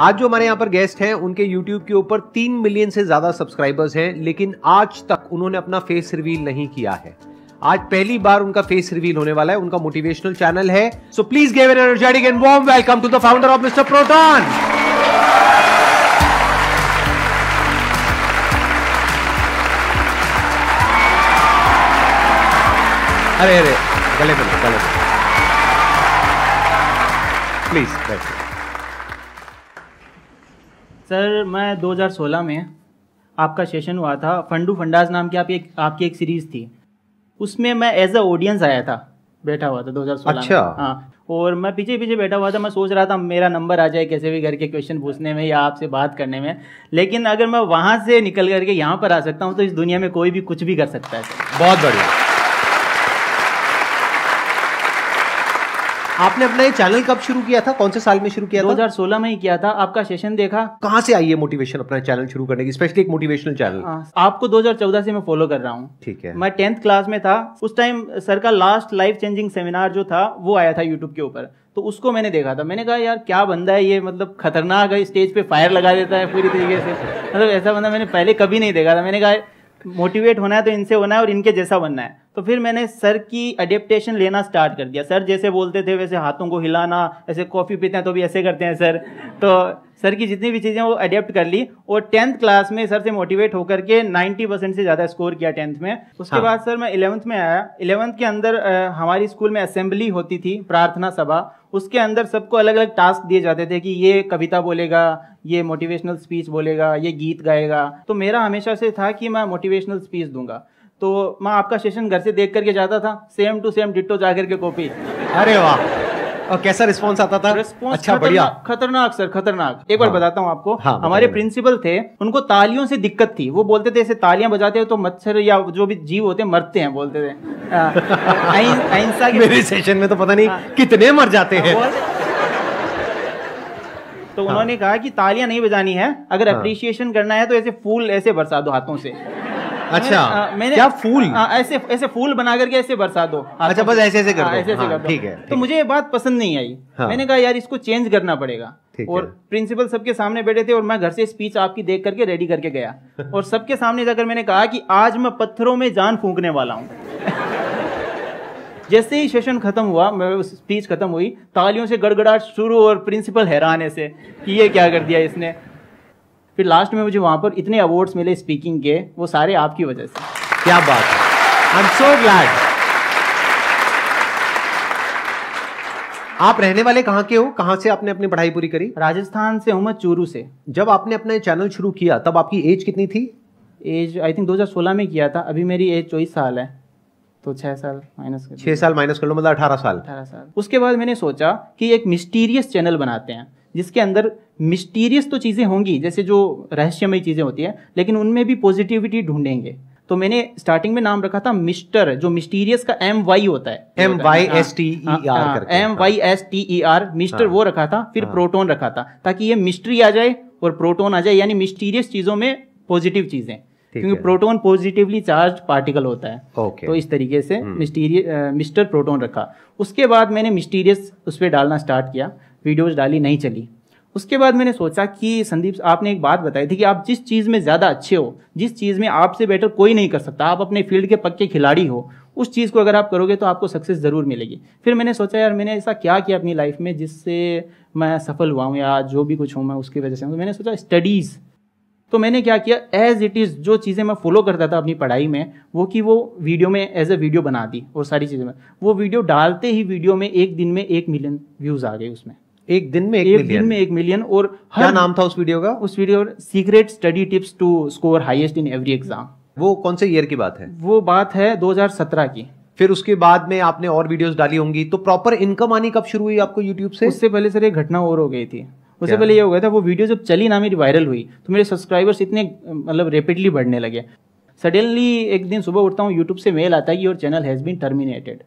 आज जो हमारे यहाँ पर गेस्ट हैं उनके YouTube के ऊपर तीन मिलियन से ज्यादा सब्सक्राइबर्स हैं लेकिन आज तक उन्होंने अपना फेस रिवील नहीं किया है आज पहली बार उनका फेस रिवील होने वाला है उनका मोटिवेशनल चैनल है so please gave an energetic and warm welcome to the founder of Mister Proton अरे अरे गले मिलो गले प्लीज बैठ सर मैं 2016 में आपका सेशन हुआ था फंडू फंडाज नाम की आपकी एक आपकी एक सीरीज़ थी उसमें मैं एज अ ऑडियंस आया था बैठा हुआ था 2016 अच्छा हाँ और मैं पीछे पीछे बैठा हुआ था मैं सोच रहा था मेरा नंबर आ जाए कैसे भी घर के क्वेश्चन पूछने में या आपसे बात करने में लेकिन अगर मैं वहाँ से निकल करके यहाँ पर आ सकता हूँ तो इस दुनिया में कोई भी कुछ भी कर सकता है बहुत बढ़िया आपने अपना ये चैनल कब शुरू किया था कौन से साल में शुरू किया 2016 था? में ही किया था आपका सेशन देखा कहाँ से आई है मोटिवेशन अपना चैनल शुरू करने की स्पेशली एक मोटिवेशनल चैनल हाँ। आपको 2014 से मैं फॉलो कर रहा हूँ ठीक है मैं टेंथ क्लास में था उस टाइम सर का लास्ट लाइफ चेंजिंग सेमिनार जो था वो आया था यूट्यूब के ऊपर तो उसको मैंने देखा था मैंने कहा यार क्या बंदा है ये मतलब खतरनाक है स्टेज पे फायर लगा देता है पूरी तरीके से मतलब ऐसा बंदा मैंने पहले कभी नहीं देखा था मैंने कहा मोटिवेट होना है तो इनसे होना है और इनके जैसा बनना है तो फिर मैंने सर की अडेप्टेशन लेना स्टार्ट कर दिया सर जैसे बोलते थे वैसे हाथों को हिलाना ऐसे कॉफ़ी पीते हैं तो भी ऐसे करते हैं सर तो सर की जितनी भी चीज़ें वो अडेप्ट कर ली और टेंथ क्लास में सर से मोटिवेट होकर के 90 परसेंट से ज़्यादा स्कोर किया टेंथ में उसके हाँ। बाद सर मैं इलेवंथ में आया इलेवंथ के अंदर आ, हमारी स्कूल में असेंबली होती थी प्रार्थना सभा उसके अंदर सबको अलग अलग टास्क दिए जाते थे कि ये कविता बोलेगा ये मोटिवेशनल स्पीच बोलेगा ये गीत गाएगा तो मेरा हमेशा से था कि मैं मोटिवेशनल स्पीच दूंगा तो मैं आपका सेशन घर से देख करके जाता था सेम टू सेम डिट्टो जा करके कॉपी अरे वाह और कैसा रिस्पॉन्स आता था रिस्पॉन्स अच्छा बढ़िया खतरनाक सर खतरनाक एक बार हाँ। बताता हूँ आपको हाँ, हमारे प्रिंसिपल थे उनको तालियों से दिक्कत थी वो बोलते थे ऐसे तालियां बजाते हो तो मच्छर या जो भी जीव होते मरते हैं बोलते थे अहिंसा मेरे सेशन में तो पता नहीं हाँ। कितने मर जाते हैं तो उन्होंने कहा कि तालियां नहीं बजानी है अगर अप्रिशिएशन करना है तो ऐसे फूल ऐसे बरसा दो हाथों से अच्छा आ, मैंने क्या फूल आ, ऐसे ऐसे फूल बना करके ऐसे बरसा दो अच्छा बस ऐसे ऐसे कर दो ऐसे ऐसे हाँ, ठीक है तो मुझे ये बात पसंद नहीं आई हाँ। मैंने कहा यार इसको चेंज करना पड़ेगा और प्रिंसिपल सबके सामने बैठे थे और मैं घर से स्पीच आपकी देख करके रेडी करके गया और सबके सामने जाकर मैंने कहा कि आज मैं पत्थरों में जान फूकने वाला हूँ जैसे ही सेशन खत्म हुआ मेरी स्पीच खत्म हुई तालियों से गड़गड़ाहट शुरू और प्रिंसिपल हैरान ऐसे कि ये क्या कर दिया इसने फिर लास्ट में मुझे वहाँ पर इतने अवार्ड्स मिले स्पीकिंग के वो सारे आपकी वजह से क्या बात है आई एम सो ग्लैड आप रहने वाले कहाँ के हो कहाँ से आपने अपनी पढ़ाई पूरी करी राजस्थान से हूँ मैं चूरू से जब आपने अपना चैनल शुरू किया तब आपकी एज कितनी थी एज आई थिंक 2016 में किया था अभी मेरी एज चौबीस साल है तो छः साल माइनस छः साल माइनस कर लो मतलब अठारह साल अठारह साल उसके बाद मैंने सोचा कि एक मिस्टीरियस चैनल बनाते हैं जिसके अंदर मिस्टीरियस तो चीज़ें होंगी जैसे जो रहस्यमय चीज़ें होती हैं लेकिन उनमें भी पॉजिटिविटी ढूंढेंगे तो मैंने स्टार्टिंग में नाम रखा था मिस्टर जो मिस्टीरियस का एम वाई होता है M Y S T E R M Y S T E R mister वो रखा था फिर प्रोटोन हाँ। रखा था ताकि ये मिस्ट्री आ जाए और प्रोटोन आ जाए यानी मिस्टीरियस चीजों में पॉजिटिव चीजें क्योंकि प्रोटोन पॉजिटिवली चार्ज पार्टिकल होता है तो इस तरीके से मिस्टीरियस मिस्टर प्रोटोन रखा उसके बाद मैंने मिस्टीरियस उस पर डालना स्टार्ट किया वीडियोज़ डाली नहीं चली उसके बाद मैंने सोचा कि संदीप आपने एक बात बताई थी कि आप जिस चीज़ में ज़्यादा अच्छे हो जिस चीज़ में आपसे बेटर कोई नहीं कर सकता आप अपने फील्ड के पक्के खिलाड़ी हो उस चीज़ को अगर आप करोगे तो आपको सक्सेस ज़रूर मिलेगी फिर मैंने सोचा यार मैंने ऐसा क्या किया अपनी लाइफ में जिससे मैं सफल हुआ हूँ या जो भी कुछ हूँ मैं उसकी वजह से तो मैंने सोचा स्टडीज़ तो मैंने क्या किया एज इट इज़ जो चीज़ें मैं फॉलो करता था अपनी पढ़ाई में वो कि वो वीडियो में एज ए वीडियो बना दी और सारी चीज़ें में वो वीडियो डालते ही वीडियो में एक दिन में एक मिलियन व्यूज़ आ गए उसमें एक दिन में एक, एक दिन में एक मिलियन और हर क्या नाम था उस वीडियो का उस video secret study tips to score highest in every exam वो कौन से ईयर की बात है वो बात है 2017 की फिर उसके बाद में आपने और वीडियोस डाली होंगी तो प्रॉपर इनकम आनी कब शुरू हुई आपको यूट्यूब से उससे पहले सर एक घटना और हो गई थी उससे पहले ये हो गया था वो वीडियो जब चली ना मेरी वायरल हुई तो मेरे सब्सक्राइबर्स इतने मतलब रेपिडली बढ़ने लगे सडनली एक दिन सुबह उठता हूँ यूट्यूब से मेल आता है कि your channel has been terminated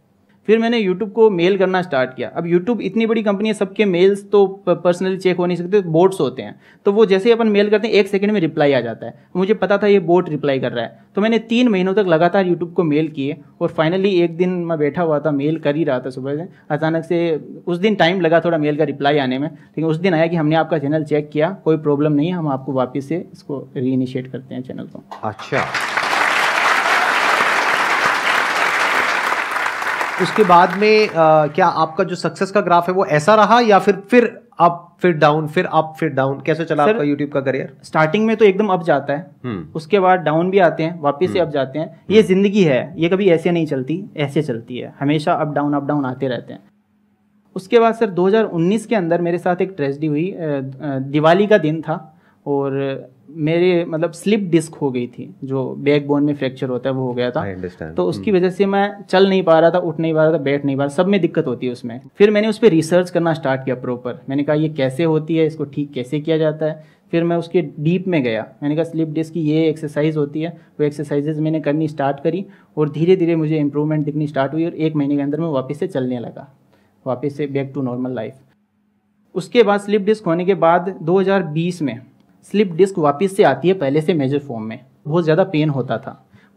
फिर मैंने यूट्यूब को मेल करना स्टार्ट किया अब यूट्यूब इतनी बड़ी कंपनी है सबके मेल्स तो पर्सनली चेक हो नहीं सकते बोट्स होते हैं तो वो जैसे ही अपन मेल करते हैं एक सेकंड में रिप्लाई आ जाता है मुझे पता था ये बोट रिप्लाई कर रहा है तो मैंने तीन महीनों तक लगातार यूट्यूब को मेल किए और फाइनली एक दिन मैं बैठा हुआ था मेल कर ही रहा था सुबह से अचानक से उस दिन टाइम लगा थोड़ा मेल का रिप्लाई आने में लेकिन उस दिन आया कि हमने आपका चैनल चेक किया कोई प्रॉब्लम नहीं है हम आपको वापस से इसको रीइनिशिएट करते हैं चैनल को अच्छा उसके बाद में आ, क्या आपका जो सक्सेस का ग्राफ है वो ऐसा रहा या फिर फिर अप फिर डाउन फिर अप फिर डाउन कैसे चला सर, आपका यूट्यूब का करियर स्टार्टिंग में तो एकदम अप जाता है हम्म। उसके बाद डाउन भी आते हैं वापस से अप जाते हैं हम्म। ये जिंदगी है ये कभी ऐसे नहीं चलती ऐसे चलती है हमेशा अप डाउन अप डाउन आते रहते हैं उसके बाद सर 2019 के अंदर मेरे साथ एक ट्रेजडी हुई दिवाली का दिन था और मेरे मतलब स्लिप डिस्क हो गई थी जो बैक बोन में फ्रैक्चर होता है वो हो गया था तो उसकी हम्म। वजह से मैं चल नहीं पा रहा था उठ नहीं पा रहा था बैठ नहीं पा रहा सब में दिक्कत होती है उसमें फिर मैंने उस पर रिसर्च करना स्टार्ट किया प्रॉपर मैंने कहा ये कैसे होती है इसको ठीक कैसे किया जाता है फिर मैं उसके डीप में गया मैंने कहा स्लिप डिस्क की ये एक्सरसाइज होती है वो एक्सरसाइजेज मैंने करनी स्टार्ट करी और धीरे धीरे मुझे इंप्रूवमेंट दिखनी स्टार्ट हुई और एक महीने के अंदर मैं वापस से चलने लगा वापस से बैक टू नॉर्मल लाइफ उसके बाद स्लिप डिस्क होने के बाद 2020 में स्लिप डिस्क वापस से आती है पहले से मेजर फॉर्म में बहुत ज़्यादा पेन होता था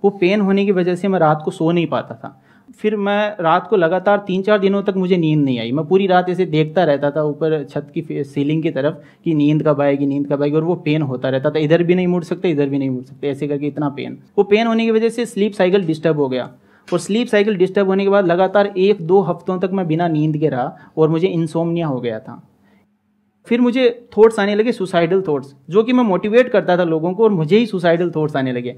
वो पेन होने की वजह से मैं रात को सो नहीं पाता था फिर मैं रात को लगातार तीन चार दिनों तक मुझे नींद नहीं आई मैं पूरी रात ऐसे देखता रहता था ऊपर छत की सीलिंग की तरफ कि नींद कब आएगी नींद कब आएगी और वो पेन होता रहता था इधर भी नहीं मुड़ सकते इधर भी नहीं मुड़ सकते ऐसे करके इतना पेन वो पेन होने की वजह से स्लीप साइकिल डिस्टर्ब हो गया और स्लीप साइकिल डिस्टर्ब होने के बाद लगातार एक दो हफ्तों तक मैं बिना नींद के रहा और मुझे इंसोमनिया हो गया था फिर मुझे थॉट्स आने लगे सुसाइडल थॉट्स जो कि मैं मोटिवेट करता था लोगों को और मुझे ही सुसाइडल थॉट्स आने लगे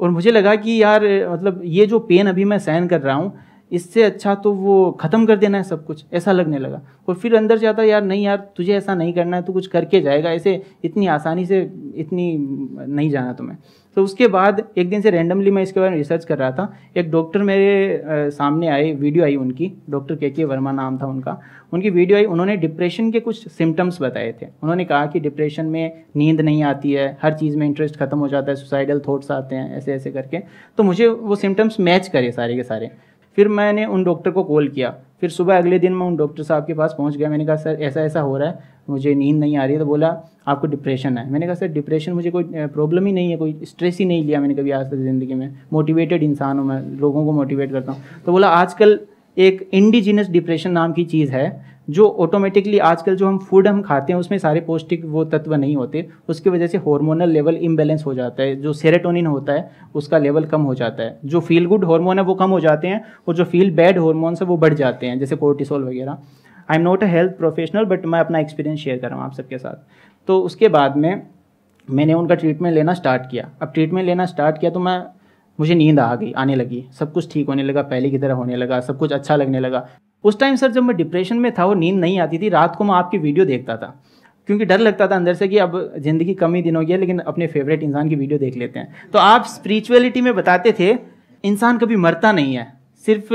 और मुझे लगा कि यार मतलब ये जो पेन अभी मैं सहन कर रहा हूँ इससे अच्छा तो वो ख़त्म कर देना है सब कुछ ऐसा लगने लगा और फिर अंदर से आता यार नहीं यार तुझे ऐसा नहीं करना है तो कुछ करके जाएगा ऐसे इतनी आसानी से इतनी नहीं जाना तुम्हें तो उसके बाद एक दिन से रैंडमली मैं इसके बारे में रिसर्च कर रहा था एक डॉक्टर मेरे सामने आए वीडियो आई उनकी डॉक्टर के के वर्मा नाम था उनका उनकी वीडियो आई उन्होंने डिप्रेशन के कुछ सिम्टम्स बताए थे उन्होंने कहा कि डिप्रेशन में नींद नहीं आती है हर चीज़ में इंटरेस्ट खत्म हो जाता है सुसाइडल थाट्स आते हैं ऐसे ऐसे करके तो मुझे वो सिम्टम्स मैच करे सारे के सारे फिर मैंने उन डॉक्टर को कॉल किया फिर सुबह अगले दिन मैं उन डॉक्टर साहब के पास पहुंच गया मैंने कहा सर ऐसा ऐसा हो रहा है मुझे नींद नहीं आ रही है तो बोला आपको डिप्रेशन है मैंने कहा सर डिप्रेशन मुझे कोई प्रॉब्लम ही नहीं है कोई स्ट्रेस ही नहीं लिया मैंने कभी आज तक ज़िंदगी में मोटिवेटेड इंसान हूँ मैं लोगों को मोटिवेट करता हूँ तो बोला आजकल एक इंडिजिनस डिप्रेशन नाम की चीज़ है जो ऑटोमेटिकली आजकल जो हम फूड हम खाते हैं उसमें सारे पौष्टिक वो तत्व नहीं होते उसकी वजह से हार्मोनल लेवल इम्बेलेंस हो जाता है जो सेरेटोनिन होता है उसका लेवल कम हो जाता है जो फील गुड हार्मोन है वो कम हो जाते हैं और जो फील बैड हॉर्मोन्स है वो बढ़ जाते हैं जैसे कोर्टिसोल वगैरह I am not a health professional but मैं अपना एक्सपीरियंस शेयर कर रहा हूँ आप सबके साथ तो उसके बाद में मैंने उनका ट्रीटमेंट लेना स्टार्ट किया अब ट्रीटमेंट लेना स्टार्ट किया तो मैं मुझे नींद आ गई आने लगी सब कुछ ठीक होने लगा पहले की तरह होने लगा सब कुछ अच्छा लगने लगा उस टाइम सर जब मैं डिप्रेशन में था और नींद नहीं आती थी रात को मैं आपकी वीडियो देखता था क्योंकि डर लगता था अंदर से कि अब ज़िंदगी कम ही दिन हो गया लेकिन अपने फेवरेट इंसान की वीडियो देख लेते हैं तो आप स्पिरिचुअलिटी में बताते थे इंसान कभी मरता नहीं है सिर्फ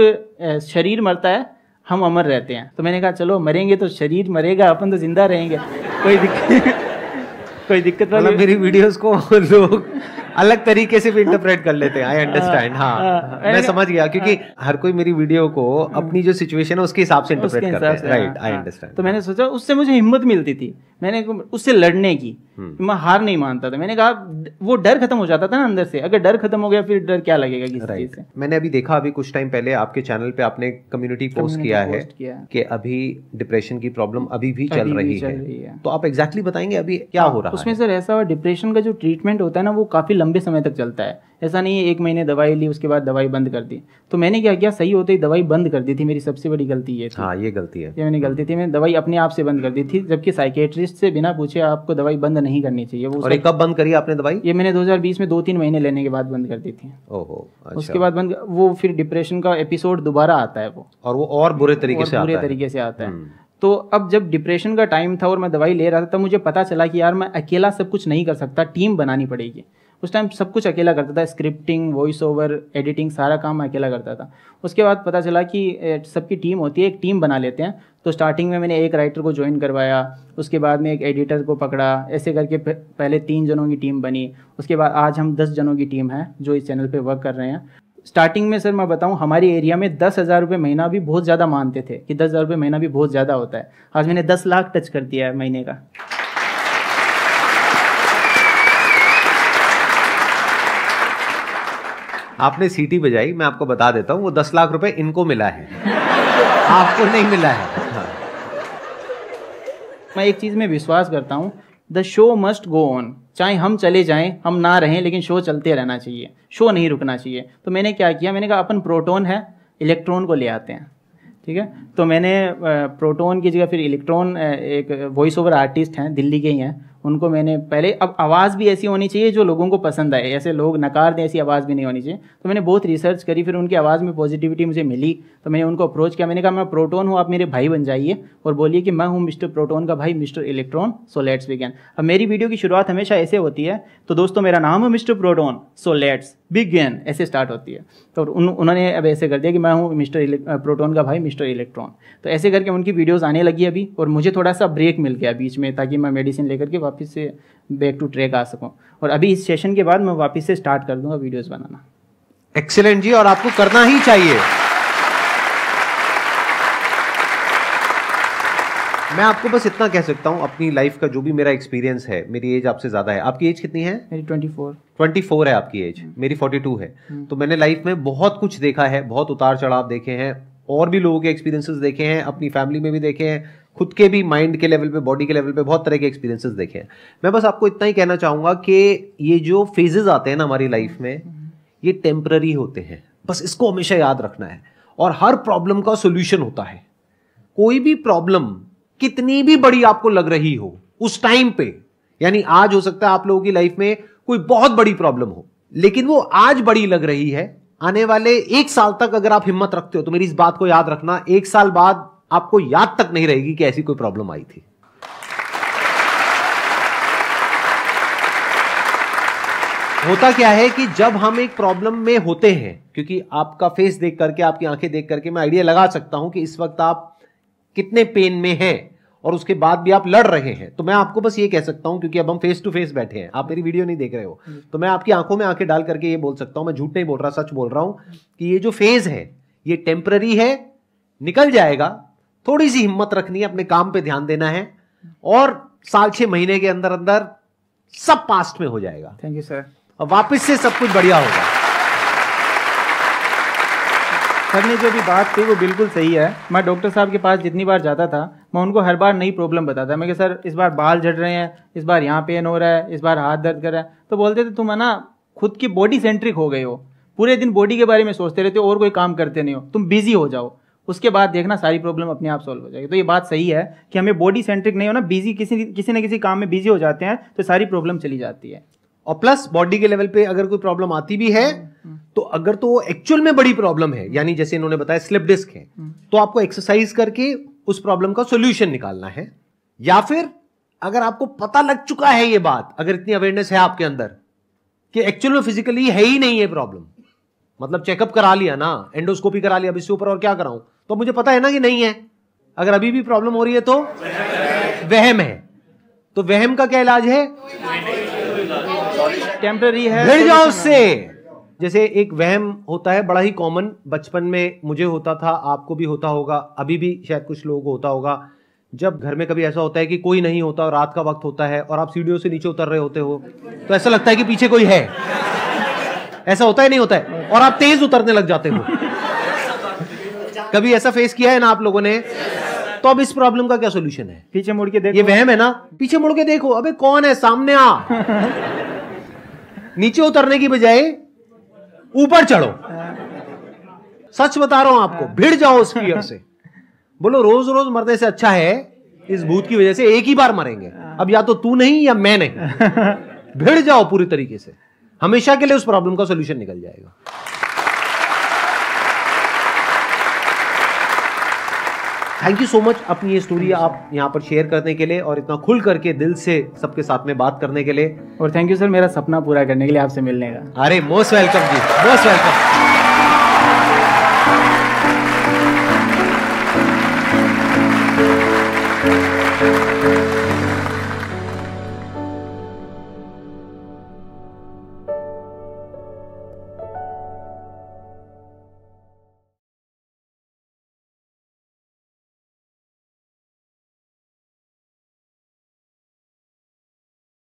शरीर मरता है हम अमर रहते हैं तो मैंने कहा चलो मरेंगे तो शरीर मरेगा अपन तो जिंदा रहेंगे कोई दिक्कत कोई दिक्कत मतलब मेरी वीडियोस को लोग अलग तरीके से भी इंटरप्रेट कर लेते हैं आई अंडरस्टैंड हाँ।, हाँ, हाँ मैं समझ गया हाँ। क्योंकि हर कोई मेरी वीडियो को हम्म। अपनी जो सिचुएशन है उसके हिसाब से इंटरप्रेट करता है राइट आई अंडरस्टैंड तो मैंने सोचा उससे मुझे हिम्मत मिलती थी मैंने उससे लड़ने की हम्म। मैं हार नहीं मानता था मैंने कहा वो डर खत्म हो जाता था ना अंदर से अगर डर खत्म हो गया फिर डर क्या लगेगा किसी right. से मैंने अभी देखा अभी कुछ टाइम पहले आपके चैनल पे आपने कम्युनिटी पोस्ट किया है कि अभी डिप्रेशन की प्रॉब्लम अभी भी चल, अभी रही, चल है। रही है तो आप एग्जैक्टली बताएंगे अभी क्या हो रहा है उसमें सर ऐसा हुआ डिप्रेशन का जो ट्रीटमेंट होता है ना वो काफी लंबे समय तक चलता है ऐसा नहीं है एक महीने दवाई ली उसके बाद दवाई बंद कर दी तो मैंने क्या किया सही होते ही दवाई बंद कर दी थी मेरी सबसे बड़ी गलती ये थी हाँ ये गलती है ये मैंने गलती थी मैं दवाई अपने आप से बंद कर दी थी जबकि साइकेट्रिस्ट से बिना पूछे आपको दवाई बंद नहीं करनी चाहिए वो और कब बंद करी आपने दवाई ये मैंने दो में दो तीन महीने लेने के बाद बंद कर दी थी ओहो अच्छा। उसके बाद बंद वो फिर डिप्रेशन का एपिसोड दोबारा आता है वो और वो और बुरे तरीके से बुरे तरीके से आता है हम्म। तो अब जब डिप्रेशन का टाइम था और मैं दवाई ले रहा था तब मुझे पता चला कि यार मैं अकेला सब कुछ नहीं कर सकता टीम बनानी पड़ेगी उस टाइम सब कुछ अकेला करता था स्क्रिप्टिंग वॉइस ओवर एडिटिंग सारा काम अकेला करता था उसके बाद पता चला कि सबकी टीम होती है एक टीम बना लेते हैं तो स्टार्टिंग में मैंने एक राइटर को ज्वाइन करवाया उसके बाद में एक एडिटर को पकड़ा ऐसे करके पहले तीन जनों की टीम बनी उसके बाद आज हम दस जनों की टीम है जो इस चैनल पर वर्क कर रहे हैं स्टार्टिंग में सर मैं बताऊं हमारे एरिया में दस हज़ार रुपये महीना भी बहुत ज़्यादा मानते थे कि दस हज़ार रुपये महीना भी बहुत ज़्यादा होता है आज मैंने दस लाख टच कर दिया है महीने का आपने सीटी बजाई मैं आपको बता देता हूँ वो दस लाख रुपए इनको मिला है आपको नहीं मिला है हाँ। मैं एक चीज़ में विश्वास करता हूँ the show must go on चाहे हम चले जाएं हम ना रहें लेकिन शो चलते रहना चाहिए शो नहीं रुकना चाहिए तो मैंने क्या किया मैंने कहा अपन प्रोटोन है इलेक्ट्रॉन को ले आते हैं ठीक है तो मैंने प्रोटोन की जगह फिर इलेक्ट्रॉन एक वॉइस ओवर आर्टिस्ट हैं दिल्ली के ही हैं उनको मैंने पहले अब आवाज़ भी ऐसी होनी चाहिए जो लोगों को पसंद आए ऐसे लोग नकार दें ऐसी आवाज़ भी नहीं होनी चाहिए तो मैंने बहुत रिसर्च करी फिर उनकी आवाज़ में पॉजिटिविटी मुझे मिली तो मैंने उनको अप्रोच किया मैंने कहा मैं प्रोटोन हूँ आप मेरे भाई बन जाइए और बोलिए कि मैं हूँ मिस्टर प्रोटोन का भाई mister electron so let's begin अब मेरी वीडियो की शुरुआत हमेशा ऐसे होती है तो दोस्तों मेरा नाम है mister proton so let's begin ऐसे स्टार्ट होती है तो उन, उन्होंने अब ऐसे कर दिया कि मैं हूँ मिस्टर प्रोटोन का भाई मिस्टर इलेक्ट्रॉन तो ऐसे करके उनकी वीडियोज़ आने लगी अभी और मुझे थोड़ा सा ब्रेक मिल गया बीच में ताकि मैं मेडिसिन लेकर के वापस से बैक टू ट्रैक आ सकूँ और अभी इस सेशन के बाद मैं वापस से स्टार्ट कर दूंगा वीडियोज़ बनाना एक्सेलेंट जी और आपको करना ही चाहिए मैं आपको बस इतना कह सकता हूँ अपनी लाइफ का जो भी मेरा एक्सपीरियंस है मेरी एज आपसे ज्यादा है आपकी एज कितनी है मेरी 24 24 है आपकी एज हम्म। मेरी 42 है हम्म। तो मैंने लाइफ में बहुत कुछ देखा है बहुत उतार चढ़ाव देखे हैं और भी लोगों के एक्सपीरियंसेस देखे हैं अपनी फैमिली में भी देखे हैं खुद के भी माइंड के लेवल पे बॉडी के लेवल पे बहुत तरह के एक्सपीरियंसेस देखे हैं मैं बस आपको इतना ही कहना चाहूंगा कि ये जो फेजेस आते हैं ना हमारी लाइफ में ये टेम्प्ररी होते हैं बस इसको हमेशा याद रखना है और हर प्रॉब्लम का सोल्यूशन होता है कोई भी प्रॉब्लम कितनी भी बड़ी आपको लग रही हो उस टाइम पे यानी आज हो सकता है आप लोगों की लाइफ में कोई बहुत बड़ी प्रॉब्लम हो लेकिन वो आज बड़ी लग रही है आने वाले एक साल तक अगर आप हिम्मत रखते हो तो मेरी इस बात को याद रखना एक साल बाद आपको याद तक नहीं रहेगी कि ऐसी कोई प्रॉब्लम आई थी होता क्या है कि जब हम एक प्रॉब्लम में होते हैं क्योंकि आपका फेस देख करके आपकी आंखें देख करके मैं आइडिया लगा सकता हूं कि इस वक्त आप कितने पेन में हैं और उसके बाद भी आप लड़ रहे हैं तो मैं आपको बस ये कह सकता हूं क्योंकि अब हम फेस टू फेस बैठे हैं आप मेरी वीडियो नहीं देख रहे हो हम्म। तो मैं आपकी आंखों में आंखें डाल करके ये बोल सकता हूं मैं झूठ नहीं बोल रहा सच बोल रहा हूं कि ये जो फेज है ये टेम्पररी है निकल जाएगा थोड़ी सी हिम्मत रखनी है अपने काम पे ध्यान देना है और साल छह महीने के अंदर अंदर सब पास्ट में हो जाएगा थैंक यू सर और वापस से सब कुछ बढ़िया होगा सर ने जो भी बात थी वो बिल्कुल सही है मैं डॉक्टर साहब के पास जितनी बार जाता था मैं उनको हर बार नई प्रॉब्लम बताता मैं कि सर इस बार बाल झड़ रहे हैं इस बार यहाँ पेन हो रहा है इस बार हाथ दर्द कर रहा है तो बोलते थे तुम है ना खुद की बॉडी सेंट्रिक हो गए हो पूरे दिन बॉडी के बारे में सोचते रहते हो और कोई काम करते नहीं हो तुम बिजी हो जाओ उसके बाद देखना सारी प्रॉब्लम अपने आप सॉल्व हो जाएगी तो ये बात सही है कि हमें बॉडी सेंट्रिक नहीं होना बिजी किसी किसी न किसी काम में बिजी हो जाते हैं तो सारी प्रॉब्लम चली जाती है और प्लस बॉडी के लेवल पे अगर कोई प्रॉब्लम आती भी है हम्म। तो अगर तो एक्चुअल में बड़ी प्रॉब्लम है यानी जैसे इन्होंने बताया स्लिप डिस्क है हम्म। तो आपको एक्सरसाइज करके उस प्रॉब्लम का सोल्यूशन निकालना है या फिर अगर आपको पता लग चुका है ये बात अगर इतनी अवेयरनेस है आपके अंदर कि एक्चुअल में फिजिकली है ही नहीं है प्रॉब्लम मतलब चेकअप करा लिया ना एंडोस्कोपी करा लिया अब इससे ऊपर और क्या कराऊं तो मुझे पता है ना कि नहीं है अगर अभी भी प्रॉब्लम हो रही है तो वहम है तो वहम का क्या इलाज है टेम्पररी है भिड़ जाओ उससे जैसे एक वहम होता है बड़ा ही कॉमन बचपन में मुझे होता था आपको भी होता होगा अभी भी शायद कुछ लोगों को होता होगा जब घर में कभी ऐसा होता है कि कोई नहीं होता और रात का वक्त होता है और आप सीढ़ियों से नीचे उतर रहे होते हो तो ऐसा लगता है कि पीछे कोई है ऐसा होता है नहीं होता है और आप तेज उतरने लग जाते हो कभी ऐसा फेस किया है ना आप लोगों ने तो अब इस प्रॉब्लम का क्या सोल्यूशन है पीछे मुड़ के देखो ये वहम है ना पीछे मुड़ के देखो अबे कौन है सामने आ नीचे उतरने की बजाय ऊपर चढ़ो सच बता रहा हूं आपको भिड़ जाओ उस फियर से बोलो रोज रोज मरने से अच्छा है इस भूत की वजह से एक ही बार मरेंगे अब या तो तू नहीं या मैं नहीं भिड़ जाओ पूरी तरीके से हमेशा के लिए उस प्रॉब्लम का सोल्यूशन निकल जाएगा थैंक यू सो मच अपनी ये स्टोरी आप यहाँ पर शेयर करने के लिए और इतना खुल करके दिल से सबके साथ में बात करने के लिए और थैंक यू सर मेरा सपना पूरा करने के लिए आपसे मिलने का अरे मोस्ट वेलकम जी मोस्ट वेलकम